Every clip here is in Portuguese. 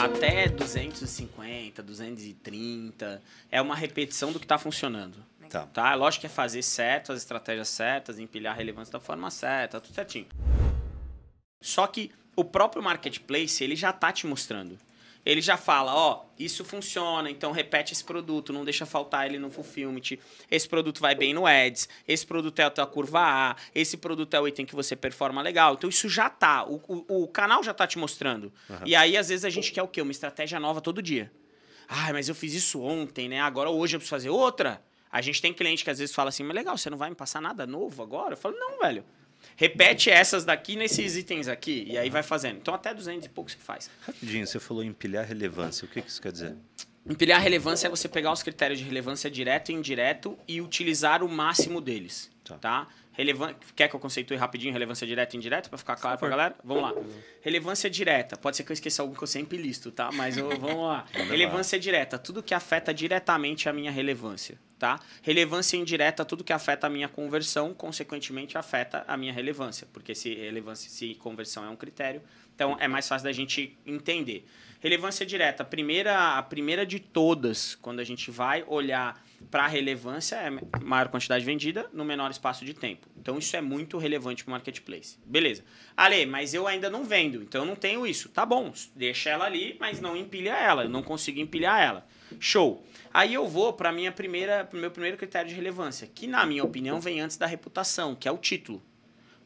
até 250, 230. É uma repetição do que está funcionando. Tá. tá. É lógico que é fazer certo, as estratégias certas, empilhar a relevância da forma certa, tudo certinho. Só que o próprio marketplace, ele já tá te mostrando ele já fala, ó, isso funciona, então repete esse produto, não deixa faltar ele no fulfillment. Esse produto vai bem no ads, esse produto é a tua curva A, esse produto é o item que você performa legal. Então isso já tá, o, o, o canal já tá te mostrando. Uhum. E aí às vezes a gente quer o quê? Uma estratégia nova todo dia. Ah, mas eu fiz isso ontem, né? Agora hoje eu preciso fazer outra. A gente tem cliente que às vezes fala assim, mas legal, você não vai me passar nada novo agora? Eu falo, não, velho. Repete essas daqui nesses itens aqui. E aí vai fazendo. Então, até 200 e pouco você faz. Rapidinho, você falou empilhar relevância. O que, que isso quer dizer? Empilhar relevância é você pegar os critérios de relevância direto e indireto e utilizar o máximo deles. Tá? tá? Relevan... Quer que eu conceitue rapidinho relevância direta e indireta para ficar claro para galera? Vamos lá. Relevância direta. Pode ser que eu esqueça algo que eu sempre listo, tá? Mas eu, vamos lá. relevância direta. Tudo que afeta diretamente a minha relevância, tá? Relevância indireta. Tudo que afeta a minha conversão, consequentemente, afeta a minha relevância. Porque se relevância, se conversão é um critério, então é mais fácil da gente entender. Relevância direta. Primeira, a primeira de todas, quando a gente vai olhar para relevância é maior quantidade vendida no menor espaço de tempo. Então isso é muito relevante para o marketplace. Beleza. Ale, mas eu ainda não vendo, então eu não tenho isso. Tá bom, deixa ela ali, mas não empilha ela, eu não consigo empilhar ela. Show. Aí eu vou para minha primeira, pro meu primeiro critério de relevância, que na minha opinião vem antes da reputação, que é o título.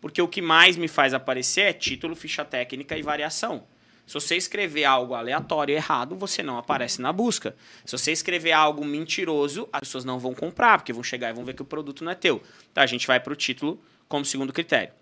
Porque o que mais me faz aparecer é título, ficha técnica e variação. Se você escrever algo aleatório errado, você não aparece na busca. Se você escrever algo mentiroso, as pessoas não vão comprar, porque vão chegar e vão ver que o produto não é teu. Então a gente vai para o título como segundo critério.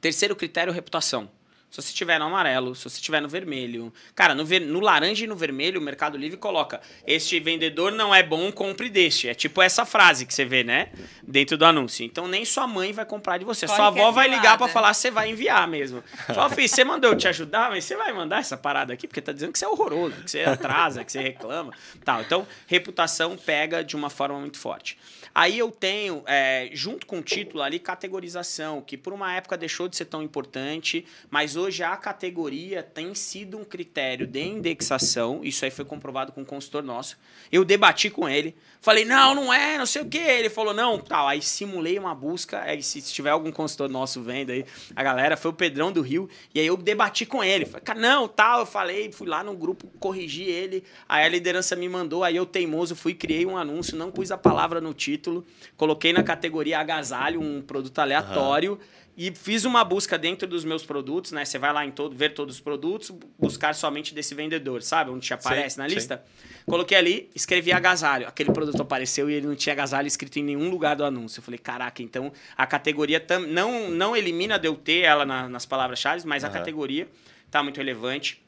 Terceiro critério, reputação. Se você tiver no amarelo, se você tiver no vermelho. Cara, no, ver, no laranja e no vermelho, o Mercado Livre coloca: Este vendedor não é bom, compre deste. É tipo essa frase que você vê, né? Dentro do anúncio. Então nem sua mãe vai comprar de você. Corre sua avó é vai ligar para falar: Você vai enviar mesmo. Fala, filho, você mandou eu te ajudar, mas você vai mandar essa parada aqui? Porque tá dizendo que você é horroroso, que você atrasa, que você reclama. Tal. Então, reputação pega de uma forma muito forte. Aí eu tenho, é, junto com o título ali, categorização, que por uma época deixou de ser tão importante, mas hoje hoje a categoria tem sido um critério de indexação, isso aí foi comprovado com um consultor nosso. Eu debati com ele, falei, não, não é, não sei o quê. Ele falou, não, tal. Aí simulei uma busca, aí se tiver algum consultor nosso vendo aí, a galera, foi o Pedrão do Rio, e aí eu debati com ele. Falei, cara, não, tal, eu falei, fui lá no grupo, corrigi ele, aí a liderança me mandou, aí eu teimoso fui, criei um anúncio, não pus a palavra no título, coloquei na categoria agasalho um produto aleatório, uhum. E fiz uma busca dentro dos meus produtos, né? Você vai lá em todo, ver todos os produtos, buscar somente desse vendedor, sabe? Onde te aparece sim, na lista. Sim. Coloquei ali, escrevi agasalho. Aquele produto apareceu e ele não tinha agasalho escrito em nenhum lugar do anúncio. Eu falei, caraca, então a categoria tam, não, não elimina de eu ter ela na, nas palavras-chave, mas uhum. a categoria tá muito relevante.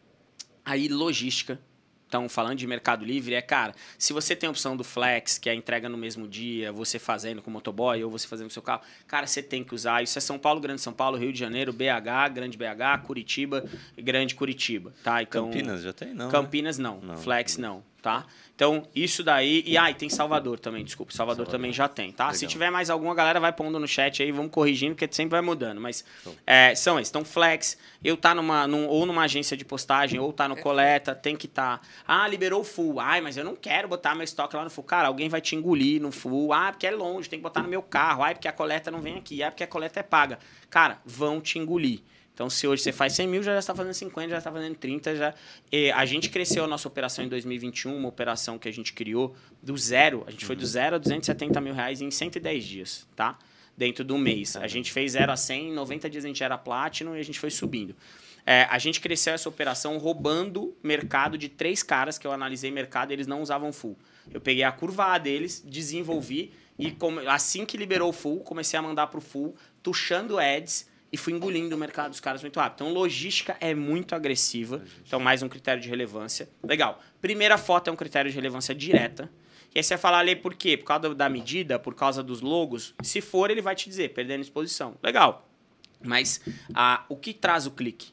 Aí, logística estão falando de Mercado Livre é, cara, se você tem a opção do Flex, que é a entrega no mesmo dia, você fazendo com o motoboy ou você fazendo com o seu carro, cara, você tem que usar. Isso é São Paulo, Grande São Paulo, Rio de Janeiro, BH, Grande BH, Curitiba, Grande Curitiba, tá? Então, Campinas já tem, não? Né? Campinas né? não, não, Flex não tá? Então, isso daí. E, ah, tem Salvador também, desculpa. Salvador, Salvador. também já tem, tá? Legal. Se tiver mais alguma, galera vai pondo no chat aí, vamos corrigindo, porque sempre vai mudando. Mas é, são esses. Então, flex, eu tá numa, num, ou numa agência de postagem, ou tá no coleta, tem que tá. Ah, liberou o full. Ai, mas eu não quero botar meu estoque lá no full. Cara, alguém vai te engolir no full. Ah, porque é longe, tem que botar no meu carro. Ai, porque a coleta não vem aqui. Ai, porque a coleta é paga. Cara, vão te engolir. Então, se hoje você faz 100 mil, já está fazendo 50, já está fazendo 30. Já... E a gente cresceu a nossa operação em 2021, uma operação que a gente criou do zero. A gente foi do uhum. zero a 270 mil reais em 110 dias, tá? Dentro do mês. A tá gente fez 0 a 100, em 90 dias a gente era Platinum e a gente foi subindo. É, a gente cresceu essa operação roubando mercado de três caras que eu analisei mercado eles não usavam full. Eu peguei a curva A deles, desenvolvi e assim que liberou o full, comecei a mandar para o full, tuchando ads e fui engolindo o mercado dos caras muito rápido. Então, logística é muito agressiva. Então, mais um critério de relevância. Legal. Primeira foto é um critério de relevância direta. E aí você falar ali por quê? Por causa da medida, por causa dos logos? Se for, ele vai te dizer, perdendo exposição. Legal. Mas ah, o que traz o clique?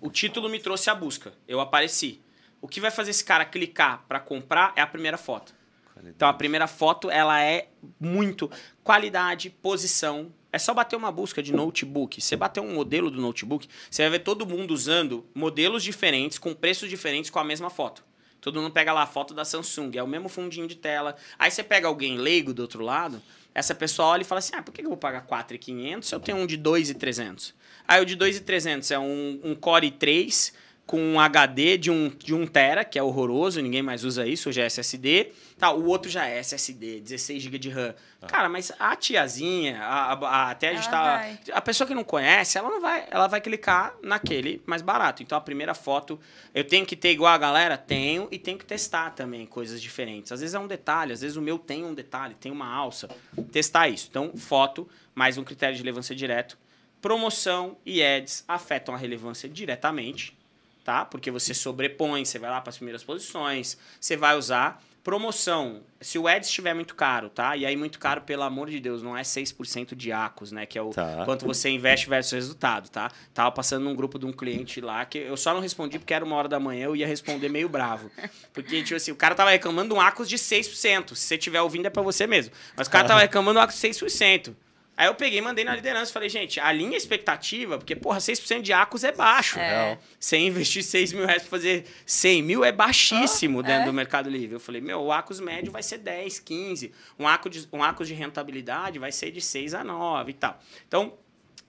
O título me trouxe a busca. Eu apareci. O que vai fazer esse cara clicar para comprar é a primeira foto. Qualidade. Então a primeira foto ela é muito qualidade, posição, é só bater uma busca de notebook. Você bater um modelo do notebook, você vai ver todo mundo usando modelos diferentes, com preços diferentes, com a mesma foto. Todo mundo pega lá a foto da Samsung, é o mesmo fundinho de tela. Aí você pega alguém leigo do outro lado, essa pessoa olha e fala assim: ah, por que eu vou pagar 4,500 se eu tenho um de 2,300? Aí o de 2,300 é um, um Core 3 com um HD de um, de um tera, que é horroroso, ninguém mais usa isso, hoje é SSD. Tá, o outro já é SSD, 16 GB de RAM. Ah. Cara, mas a tiazinha, a, a, a, até a gente tá, A pessoa que não conhece, ela não vai. Ela vai clicar naquele mais barato. Então a primeira foto. Eu tenho que ter igual a galera? Tenho, e tenho que testar também coisas diferentes. Às vezes é um detalhe, às vezes o meu tem um detalhe, tem uma alça. Testar isso. Então, foto, mais um critério de relevância direto. Promoção e ads afetam a relevância diretamente tá? Porque você sobrepõe, você vai lá para as primeiras posições, você vai usar promoção. Se o Eds estiver muito caro, tá? E aí muito caro, pelo amor de Deus, não é 6% de acos, né, que é o tá. quanto você investe versus resultado, tá? Tava passando num grupo de um cliente lá que eu só não respondi porque era uma hora da manhã, eu ia responder meio bravo. Porque tipo assim, o cara tava reclamando um acos de 6%. Se você estiver ouvindo é para você mesmo. Mas o cara tava reclamando um acos de 6%. Aí eu peguei mandei na liderança e falei, gente, a a expectativa, porque, porra, 6% de acus é baixo. É. Você investir 6 mil reais para fazer 100 mil é baixíssimo ah, dentro é. do Mercado Livre. Eu falei, meu, o acus médio vai ser 10, 15. Um acus de, um acus de rentabilidade vai ser de 6 a 9 e tal. Então,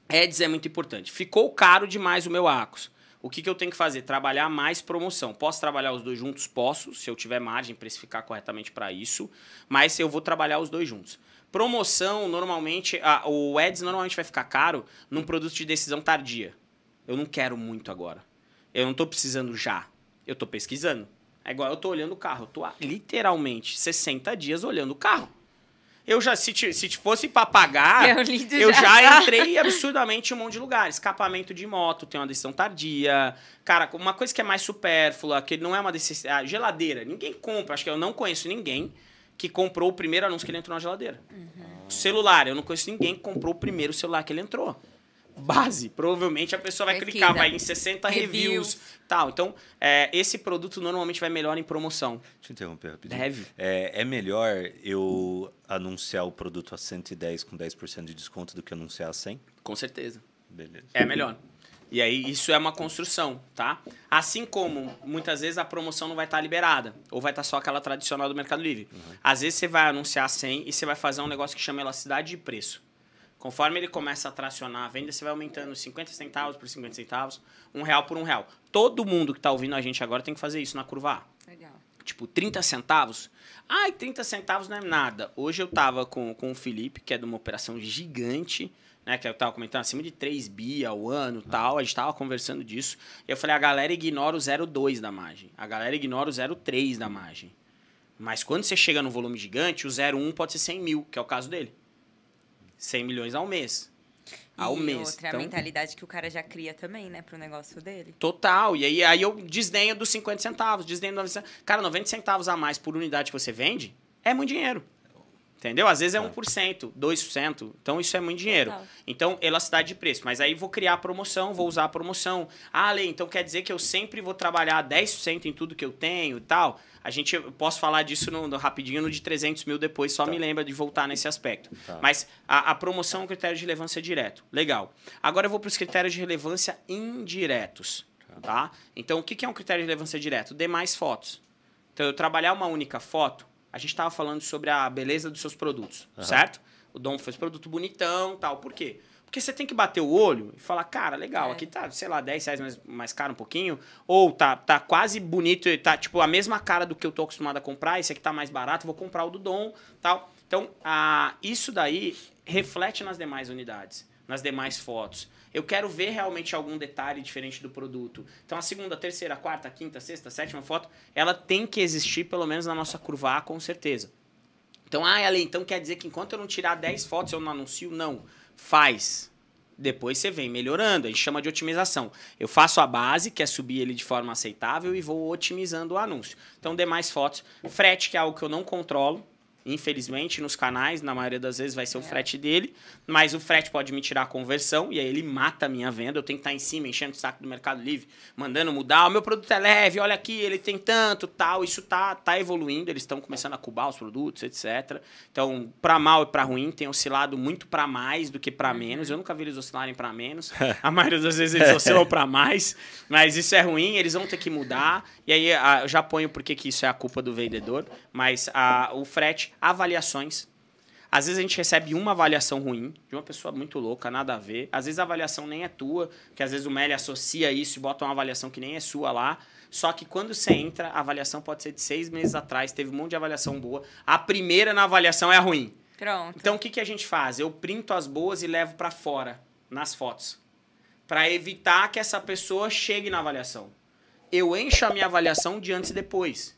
Ads é, é muito importante. Ficou caro demais o meu acus. O que, que eu tenho que fazer? Trabalhar mais promoção. Posso trabalhar os dois juntos? Posso, se eu tiver margem, precificar corretamente para isso. Mas eu vou trabalhar os dois juntos. Promoção, normalmente, a, o ads normalmente vai ficar caro num produto de decisão tardia. Eu não quero muito agora. Eu não estou precisando já. Eu estou pesquisando. É igual eu estou olhando o carro. Eu tô literalmente 60 dias olhando o carro. Eu já, se, te, se te fosse para pagar, eu já, já tá. entrei absurdamente em um monte de lugar. Escapamento de moto, tem uma decisão tardia. Cara, uma coisa que é mais supérflua, que não é uma decisão. geladeira. Ninguém compra. Acho que eu não conheço ninguém que comprou o primeiro anúncio que ele entrou na geladeira. Uhum. Celular, eu não conheço ninguém que comprou o primeiro celular que ele entrou. Base, provavelmente a pessoa vai Pesquisa. clicar, vai em 60 reviews, reviews tal. Então, é, esse produto normalmente vai melhor em promoção. Deixa eu interromper rapidinho. Deve. É, é, é melhor eu anunciar o produto a 110 com 10% de desconto do que anunciar a 100? Com certeza. Beleza. É melhor. E aí isso é uma construção, tá? Assim como muitas vezes a promoção não vai estar tá liberada, ou vai estar tá só aquela tradicional do Mercado Livre. Uhum. Às vezes você vai anunciar 100 e você vai fazer um negócio que chama elasticidade de preço. Conforme ele começa a tracionar a venda, você vai aumentando 50 centavos por 50 centavos, um real por um real. Todo mundo que está ouvindo a gente agora tem que fazer isso na curva A. Legal tipo 30 centavos. Ai, 30 centavos não é nada. Hoje eu tava com, com o Felipe, que é de uma operação gigante, né? Que eu tava comentando, acima de 3 bi ao ano e tal. A gente tava conversando disso. E eu falei, a galera ignora o 0,2 da margem. A galera ignora o 0,3 da margem. Mas quando você chega num volume gigante, o 0,1 pode ser 100 mil, que é o caso dele. 100 milhões ao mês ao e mês. Outra é então, a mentalidade que o cara já cria também, né, pro negócio dele. Total. E aí, aí eu desdenho dos 50 centavos, desdenho dos 90 centavos. Cara, 90 centavos a mais por unidade que você vende é muito dinheiro. Entendeu? Às vezes é 1%, tá. 2%. Então isso é muito dinheiro. Então Então, elasticidade de preço. Mas aí vou criar a promoção, vou usar a promoção. Ah, Lei, então quer dizer que eu sempre vou trabalhar 10% em tudo que eu tenho e tal? A gente, eu posso falar disso no, no, rapidinho no de 300 mil depois, só tá. me lembra de voltar nesse aspecto. Tá. Mas a, a, promoção é um critério de relevância direto. Legal. Agora eu vou para os critérios de relevância indiretos. Tá. tá? Então, o que, que é um critério de relevância direto? Demais fotos. Então, eu trabalhar uma única foto a gente estava falando sobre a beleza dos seus produtos, uhum. certo? O Dom fez produto bonitão tal. Por quê? Porque você tem que bater o olho e falar, cara, legal, é. aqui tá, sei lá, 10 reais mais, mais caro um pouquinho. Ou tá, tá quase bonito, e tá tipo a mesma cara do que eu tô acostumado a comprar, esse aqui tá mais barato, vou comprar o do Dom tal. Então, ah, isso daí reflete nas demais unidades, nas demais fotos. Eu quero ver realmente algum detalhe diferente do produto. Então a segunda, terceira, quarta, quinta, sexta, sétima foto, ela tem que existir pelo menos na nossa curva A com certeza. Então, ah, ela então quer dizer que enquanto eu não tirar 10 fotos eu não anuncio? Não. Faz. Depois você vem melhorando, a gente chama de otimização. Eu faço a base, que é subir ele de forma aceitável, e vou otimizando o anúncio. Então, demais fotos. Frete, que é algo que eu não controlo, Infelizmente, nos canais, na maioria das vezes, vai ser é. o frete dele. Mas o frete pode me tirar a conversão e aí ele mata a minha venda. Eu tenho que estar tá em cima, enchendo o saco do Mercado Livre, mandando mudar. O meu produto é leve, olha aqui, ele tem tanto, tal. Isso tá, tá evoluindo, eles estão começando a cubar os produtos, etc. Então, para mal e para ruim, tem oscilado muito para mais do que para uhum. menos. Eu nunca vi eles oscilarem para menos. a maioria das vezes eles oscilam para mais. Mas isso é ruim, eles vão ter que mudar. E aí, ah, eu já ponho porque que isso é a culpa do vendedor. Mas a, ah, o frete avaliações. Às vezes a gente recebe uma avaliação ruim, de uma pessoa muito louca, nada a ver. Às vezes a avaliação nem é tua, porque às vezes o Meli associa isso e bota uma avaliação que nem é sua lá. Só que quando você entra, a avaliação pode ser de seis meses atrás, teve um monte de avaliação boa. A primeira na avaliação é a ruim. Pronto. Então o que, que a gente faz? Eu printo as boas e levo para fora, nas fotos. para evitar que essa pessoa chegue na avaliação. Eu encho a minha avaliação de antes e depois.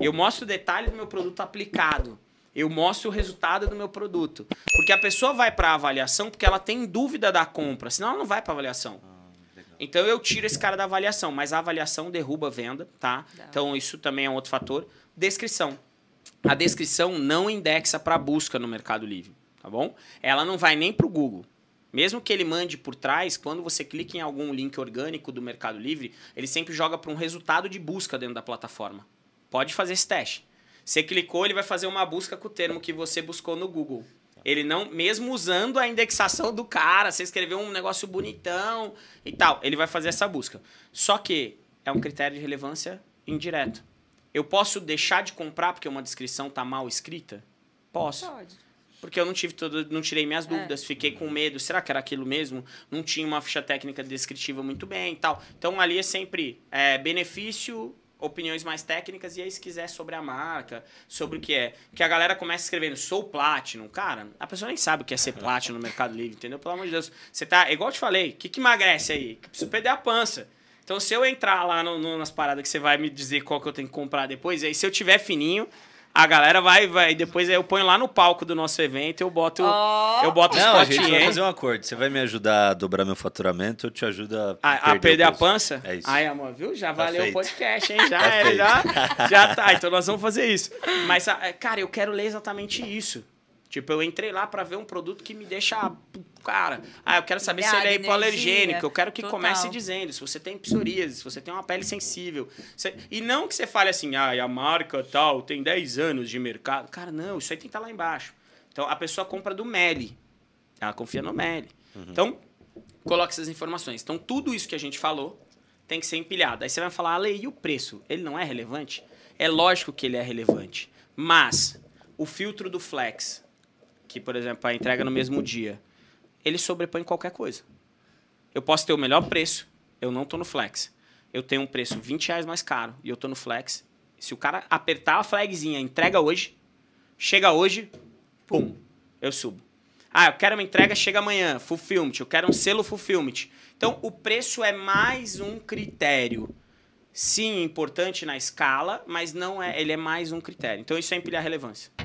Eu mostro o detalhe do meu produto aplicado. Eu mostro o resultado do meu produto. Porque a pessoa vai para a avaliação porque ela tem dúvida da compra, senão ela não vai para avaliação. Ah, então eu tiro esse cara da avaliação, mas a avaliação derruba a venda, tá? Então isso também é um outro fator. Descrição. A descrição não indexa para busca no Mercado Livre, tá bom? Ela não vai nem para o Google. Mesmo que ele mande por trás, quando você clica em algum link orgânico do Mercado Livre, ele sempre joga para um resultado de busca dentro da plataforma. Pode fazer esse teste. Você clicou, ele vai fazer uma busca com o termo que você buscou no Google. Ele não, mesmo usando a indexação do cara, você escreveu um negócio bonitão e tal, ele vai fazer essa busca. Só que é um critério de relevância indireto. Eu posso deixar de comprar porque uma descrição está mal escrita? Posso. Pode. Porque eu não tive todo, não tirei minhas é. dúvidas, é. fiquei com medo, será que era aquilo mesmo? Não tinha uma ficha técnica descritiva muito bem e tal. Então ali é sempre é, benefício opiniões mais técnicas e aí se quiser sobre a marca, sobre o que é. Que a galera começa escrevendo, sou Platinum. Cara, a pessoa nem sabe o que é ser Platinum no Mercado Livre, entendeu? Pelo amor de Deus. Você tá, igual eu te falei, o que, que emagrece aí? preciso perder a pança. Então, se eu entrar lá no, no, nas paradas que você vai me dizer qual que eu tenho que comprar depois, aí se eu tiver fininho, a galera vai, vai. Depois eu ponho lá no palco do nosso evento, eu boto. Oh. Eu boto Não, a gente vai fazer um acordo. Você vai me ajudar a dobrar meu faturamento, eu te ajudo a. A perder, a, perder a pança? É isso. Aí, amor, viu? Já tá valeu feito. o podcast, hein? Já, tá é, já, já tá. Então nós vamos fazer isso. Mas, ah, é, cara, eu quero ler exatamente isso. Tipo, eu entrei lá para ver um produto que me deixa cara, ah, eu quero saber se ele é hipoalergênico, eu quero que Total. comece dizendo se você tem psoríase, se você tem uma pele sensível. Você... E não que você fale assim, ah, a marca tal tem 10 anos de mercado. Cara, não, isso aí tem que estar tá lá embaixo. Então, a pessoa compra do Meli, ela confia no Meli. Uhum. Então, coloque essas informações. Então, tudo isso que a gente falou tem que ser empilhado. Aí você vai falar, Ale, e o preço? Ele não é relevante? É lógico que ele é relevante, mas o filtro do Flex, que, por exemplo, a entrega no mesmo dia, ele sobrepõe qualquer coisa. Eu posso ter o melhor preço, eu não estou no flex. Eu tenho um preço 20 reais mais caro e eu estou no flex. Se o cara apertar a flagzinha, entrega hoje, chega hoje, pum, eu subo. Ah, eu quero uma entrega, chega amanhã, fulfillment. Eu quero um selo fulfillment. Então, o preço é mais um critério. Sim, é importante na escala, mas não é, ele é mais um critério. Então, isso é empilhar relevância.